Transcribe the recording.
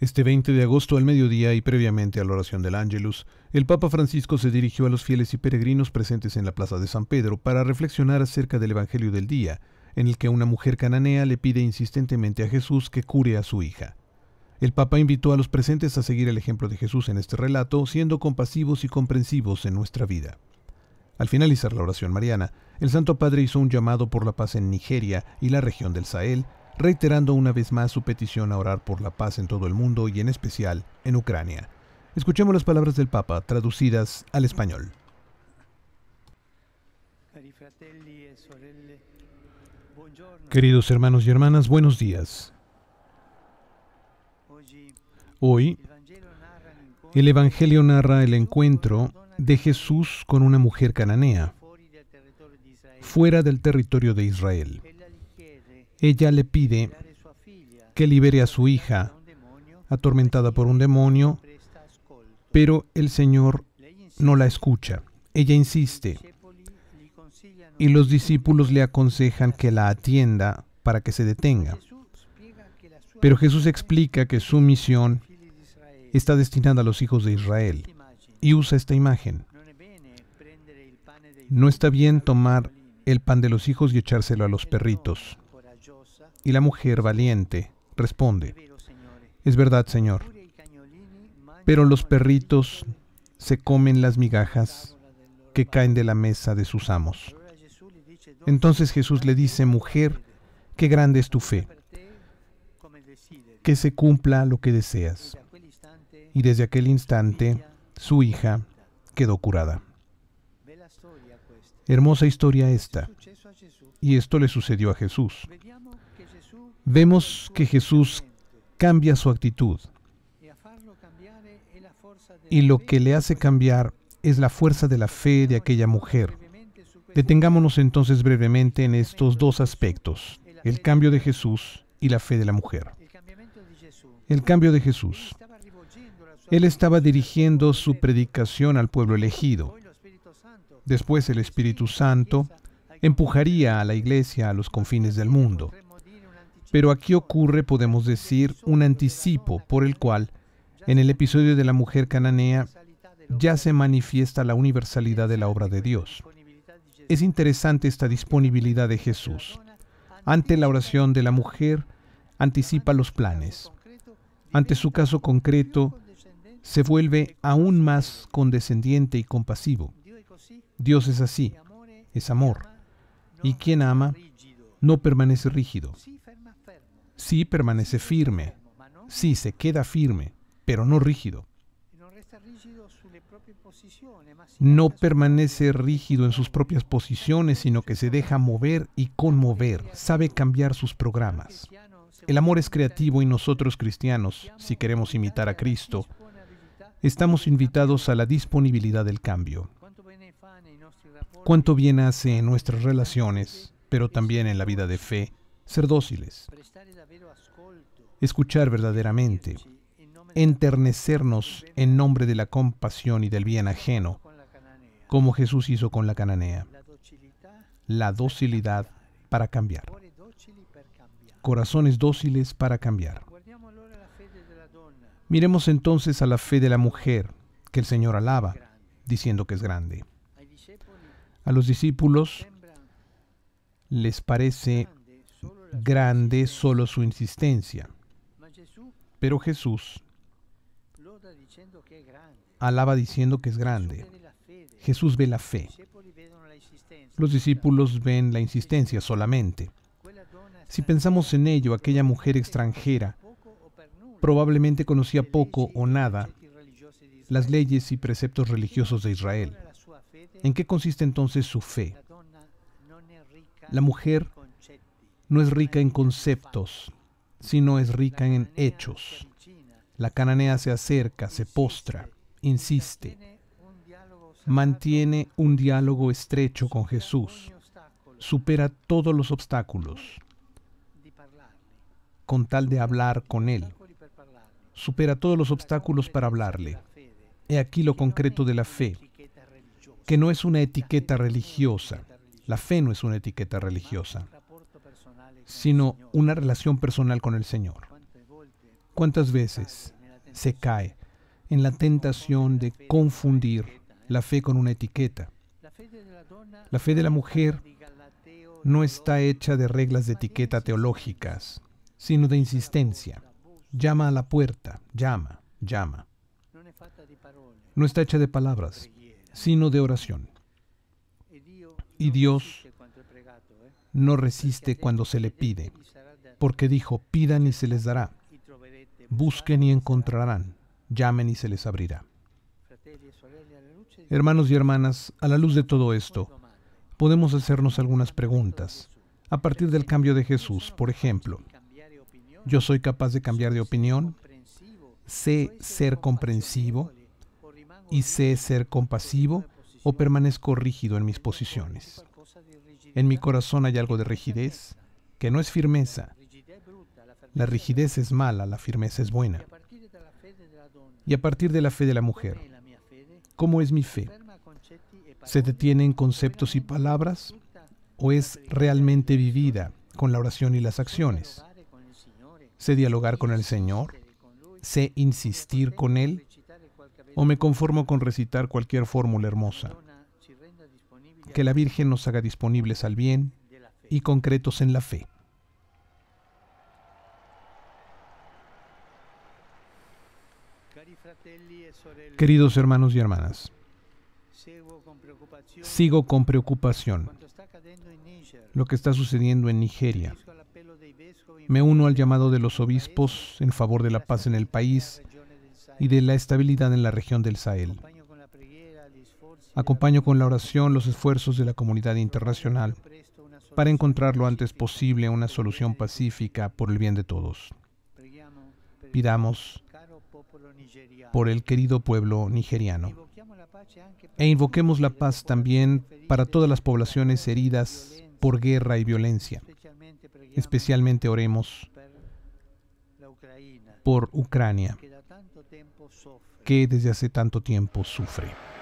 Este 20 de agosto al mediodía y previamente a la oración del Ángelus, el Papa Francisco se dirigió a los fieles y peregrinos presentes en la plaza de San Pedro para reflexionar acerca del Evangelio del día, en el que una mujer cananea le pide insistentemente a Jesús que cure a su hija. El Papa invitó a los presentes a seguir el ejemplo de Jesús en este relato, siendo compasivos y comprensivos en nuestra vida. Al finalizar la oración mariana, el Santo Padre hizo un llamado por la paz en Nigeria y la región del Sahel, reiterando una vez más su petición a orar por la paz en todo el mundo y en especial en Ucrania. Escuchemos las palabras del Papa traducidas al español. Queridos hermanos y hermanas, buenos días. Hoy, el Evangelio narra el encuentro de Jesús con una mujer cananea, fuera del territorio de Israel ella le pide que libere a su hija, atormentada por un demonio, pero el Señor no la escucha. Ella insiste y los discípulos le aconsejan que la atienda para que se detenga. Pero Jesús explica que su misión está destinada a los hijos de Israel y usa esta imagen. No está bien tomar el pan de los hijos y echárselo a los perritos. Y la mujer valiente responde, es verdad, Señor, pero los perritos se comen las migajas que caen de la mesa de sus amos. Entonces Jesús le dice, mujer, qué grande es tu fe, que se cumpla lo que deseas. Y desde aquel instante su hija quedó curada. Hermosa historia esta. Y esto le sucedió a Jesús vemos que Jesús cambia su actitud. Y lo que le hace cambiar es la fuerza de la fe de aquella mujer. Detengámonos entonces brevemente en estos dos aspectos, el cambio de Jesús y la fe de la mujer. El cambio de Jesús. Él estaba dirigiendo su predicación al pueblo elegido. Después el Espíritu Santo empujaría a la iglesia a los confines del mundo. Pero aquí ocurre, podemos decir, un anticipo por el cual, en el episodio de la mujer cananea, ya se manifiesta la universalidad de la obra de Dios. Es interesante esta disponibilidad de Jesús. Ante la oración de la mujer, anticipa los planes. Ante su caso concreto, se vuelve aún más condescendiente y compasivo. Dios es así, es amor. Y quien ama no permanece rígido. Sí permanece firme, sí se queda firme, pero no rígido. No permanece rígido en sus propias posiciones, sino que se deja mover y conmover, sabe cambiar sus programas. El amor es creativo y nosotros cristianos, si queremos imitar a Cristo, estamos invitados a la disponibilidad del cambio. Cuánto bien hace en nuestras relaciones, pero también en la vida de fe, ser dóciles, escuchar verdaderamente, enternecernos en nombre de la compasión y del bien ajeno, como Jesús hizo con la cananea. La docilidad para cambiar. Corazones dóciles para cambiar. Miremos entonces a la fe de la mujer que el Señor alaba, diciendo que es grande. A los discípulos les parece grande solo su insistencia. Pero Jesús alaba diciendo que es grande. Jesús ve la fe. Los discípulos ven la insistencia solamente. Si pensamos en ello, aquella mujer extranjera probablemente conocía poco o nada las leyes y preceptos religiosos de Israel. ¿En qué consiste entonces su fe? La mujer no es rica en conceptos, sino es rica en hechos. La cananea se acerca, se postra, insiste, mantiene un diálogo estrecho con Jesús, supera todos los obstáculos con tal de hablar con Él. Supera todos los obstáculos para hablarle. He aquí lo concreto de la fe, que no es una etiqueta religiosa. La fe no es una etiqueta religiosa sino una relación personal con el Señor. ¿Cuántas veces se cae en la tentación de confundir la fe con una etiqueta? La fe de la mujer no está hecha de reglas de etiqueta teológicas, sino de insistencia. Llama a la puerta, llama, llama. No está hecha de palabras, sino de oración. Y Dios no resiste cuando se le pide, porque dijo, pidan y se les dará, busquen y encontrarán, llamen y se les abrirá. Hermanos y hermanas, a la luz de todo esto, podemos hacernos algunas preguntas. A partir del cambio de Jesús, por ejemplo, ¿yo soy capaz de cambiar de opinión? ¿Sé ser comprensivo? ¿Y sé ser compasivo? ¿O permanezco rígido en mis posiciones? En mi corazón hay algo de rigidez, que no es firmeza. La rigidez es mala, la firmeza es buena. Y a partir de la fe de la mujer, ¿cómo es mi fe? ¿Se detiene en conceptos y palabras o es realmente vivida con la oración y las acciones? ¿Sé dialogar con el Señor? ¿Sé insistir con Él? ¿O me conformo con recitar cualquier fórmula hermosa? que la Virgen nos haga disponibles al bien y concretos en la fe. Queridos hermanos y hermanas, sigo con preocupación lo que está sucediendo en Nigeria. Me uno al llamado de los obispos en favor de la paz en el país y de la estabilidad en la región del Sahel acompaño con la oración los esfuerzos de la comunidad internacional para encontrar lo antes posible una solución pacífica por el bien de todos. Pidamos por el querido pueblo nigeriano e invoquemos la paz también para todas las poblaciones heridas por guerra y violencia. Especialmente oremos por Ucrania, que desde hace tanto tiempo sufre.